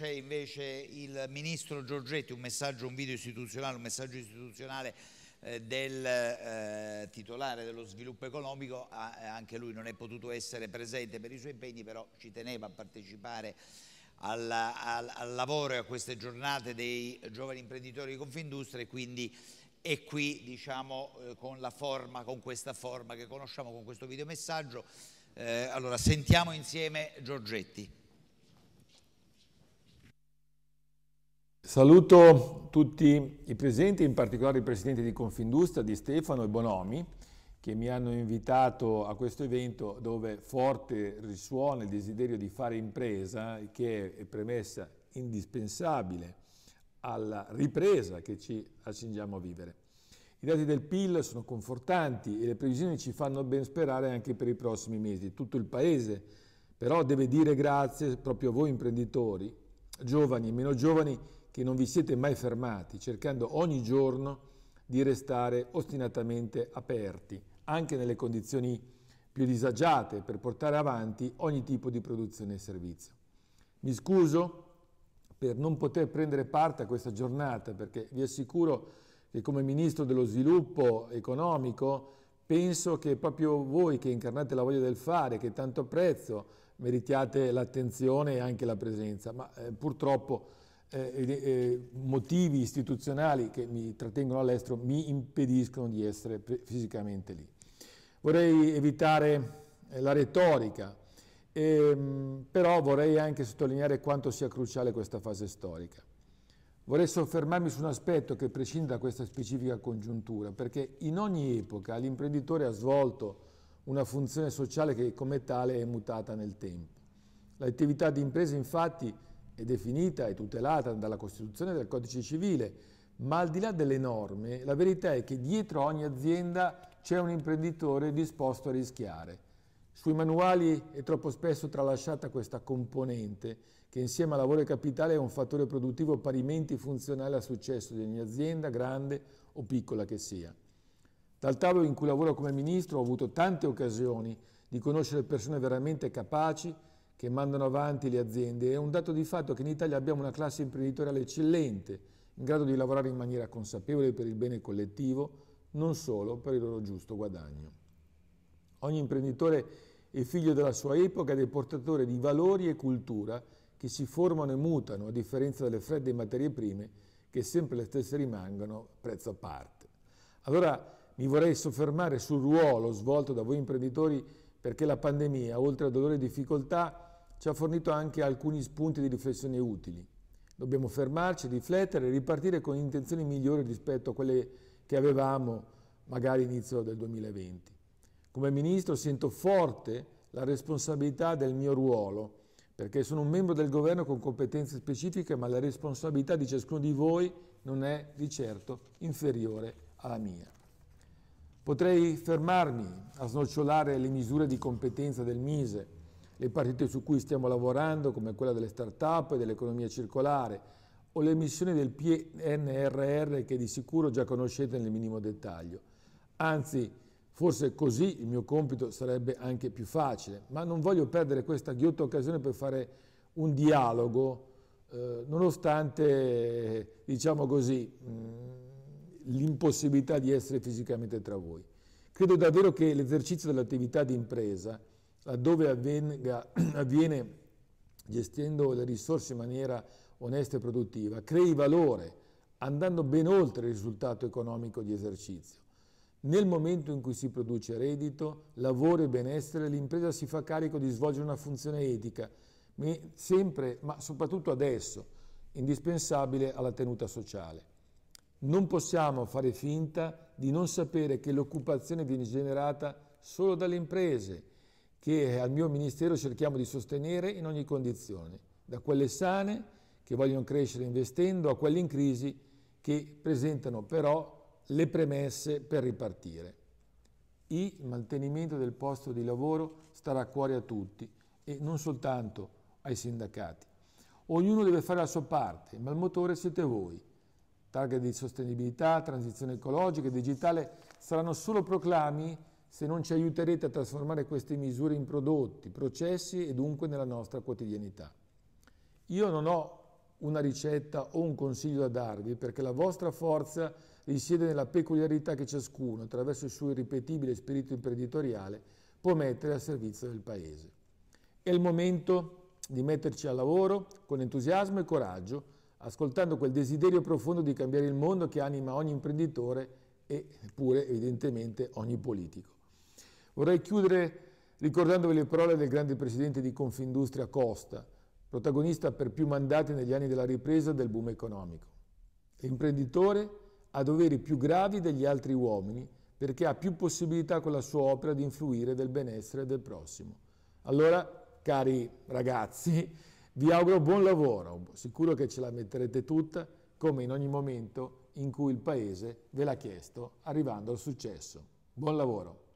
C'è invece il ministro Giorgetti, un messaggio, un video istituzionale, un messaggio istituzionale eh, del eh, titolare dello sviluppo economico, eh, anche lui non è potuto essere presente per i suoi impegni, però ci teneva a partecipare alla, al, al, lavoro e a queste giornate dei giovani imprenditori di Confindustria e quindi è qui diciamo, eh, con la forma, con questa forma che conosciamo, con questo videomessaggio. allora sentiamo insieme Giorgetti. Saluto tutti i presenti, in particolare il presidente di Confindustria, di Stefano e Bonomi, che mi hanno invitato a questo evento dove forte risuona il desiderio di fare impresa, che è premessa indispensabile alla ripresa che ci accingiamo a vivere. I dati del PIL sono confortanti e le previsioni ci fanno ben sperare anche per i prossimi mesi. Tutto il Paese però deve dire grazie proprio a voi imprenditori, giovani e meno giovani, che non vi siete mai fermati, cercando ogni giorno di restare ostinatamente aperti, anche nelle condizioni più disagiate, per portare avanti ogni tipo di produzione e servizio. Mi scuso per non poter prendere parte a questa giornata, perché vi assicuro che come Ministro dello Sviluppo Economico penso che proprio voi che incarnate la voglia del fare, che tanto apprezzo, meritiate l'attenzione e anche la presenza, ma eh, purtroppo eh, eh, motivi istituzionali che mi trattengono all'estero mi impediscono di essere fisicamente lì. Vorrei evitare eh, la retorica, ehm, però vorrei anche sottolineare quanto sia cruciale questa fase storica. Vorrei soffermarmi su un aspetto che prescinde da questa specifica congiuntura, perché in ogni epoca l'imprenditore ha svolto una funzione sociale che come tale è mutata nel tempo. L'attività di impresa infatti è definita e tutelata dalla Costituzione e dal Codice Civile, ma al di là delle norme, la verità è che dietro ogni azienda c'è un imprenditore disposto a rischiare. Sui manuali è troppo spesso tralasciata questa componente, che insieme al lavoro e capitale è un fattore produttivo parimenti funzionale al successo di ogni azienda, grande o piccola che sia. Dal tavolo in cui lavoro come ministro ho avuto tante occasioni di conoscere persone veramente capaci che mandano avanti le aziende, è un dato di fatto che in Italia abbiamo una classe imprenditoriale eccellente, in grado di lavorare in maniera consapevole per il bene collettivo, non solo per il loro giusto guadagno. Ogni imprenditore è figlio della sua epoca ed è portatore di valori e cultura che si formano e mutano, a differenza delle fredde materie prime, che sempre le stesse rimangono prezzo a parte. Allora mi vorrei soffermare sul ruolo svolto da voi imprenditori perché la pandemia, oltre a dolore e difficoltà, ci ha fornito anche alcuni spunti di riflessione utili. Dobbiamo fermarci, riflettere e ripartire con intenzioni migliori rispetto a quelle che avevamo magari all'inizio del 2020. Come Ministro sento forte la responsabilità del mio ruolo, perché sono un membro del Governo con competenze specifiche, ma la responsabilità di ciascuno di voi non è di certo inferiore alla mia. Potrei fermarmi a snocciolare le misure di competenza del Mise, le partite su cui stiamo lavorando, come quella delle start-up e dell'economia circolare, o le missioni del PNRR che di sicuro già conoscete nel minimo dettaglio. Anzi, forse così il mio compito sarebbe anche più facile, ma non voglio perdere questa ghiotta occasione per fare un dialogo, eh, nonostante, diciamo così, mm, l'impossibilità di essere fisicamente tra voi. Credo davvero che l'esercizio dell'attività di impresa laddove eh, avvenga, avviene gestendo le risorse in maniera onesta e produttiva, crei valore andando ben oltre il risultato economico di esercizio. Nel momento in cui si produce reddito, lavoro e benessere, l'impresa si fa carico di svolgere una funzione etica, sempre, ma soprattutto adesso, indispensabile alla tenuta sociale. Non possiamo fare finta di non sapere che l'occupazione viene generata solo dalle imprese che al mio ministero cerchiamo di sostenere in ogni condizione, da quelle sane che vogliono crescere investendo a quelle in crisi che presentano però le premesse per ripartire. Il mantenimento del posto di lavoro starà a cuore a tutti e non soltanto ai sindacati. Ognuno deve fare la sua parte, ma il motore siete voi. Target di sostenibilità, transizione ecologica e digitale saranno solo proclami se non ci aiuterete a trasformare queste misure in prodotti, processi e dunque nella nostra quotidianità. Io non ho una ricetta o un consiglio da darvi perché la vostra forza risiede nella peculiarità che ciascuno, attraverso il suo irripetibile spirito imprenditoriale, può mettere a servizio del Paese. È il momento di metterci al lavoro con entusiasmo e coraggio, ascoltando quel desiderio profondo di cambiare il mondo che anima ogni imprenditore eppure evidentemente ogni politico. Vorrei chiudere ricordandovi le parole del grande presidente di Confindustria Costa, protagonista per più mandati negli anni della ripresa del boom economico. L'imprenditore ha doveri più gravi degli altri uomini perché ha più possibilità con la sua opera di influire del benessere del prossimo. Allora, cari ragazzi, vi auguro buon lavoro, sicuro che ce la metterete tutta, come in ogni momento in cui il Paese ve l'ha chiesto, arrivando al successo. Buon lavoro!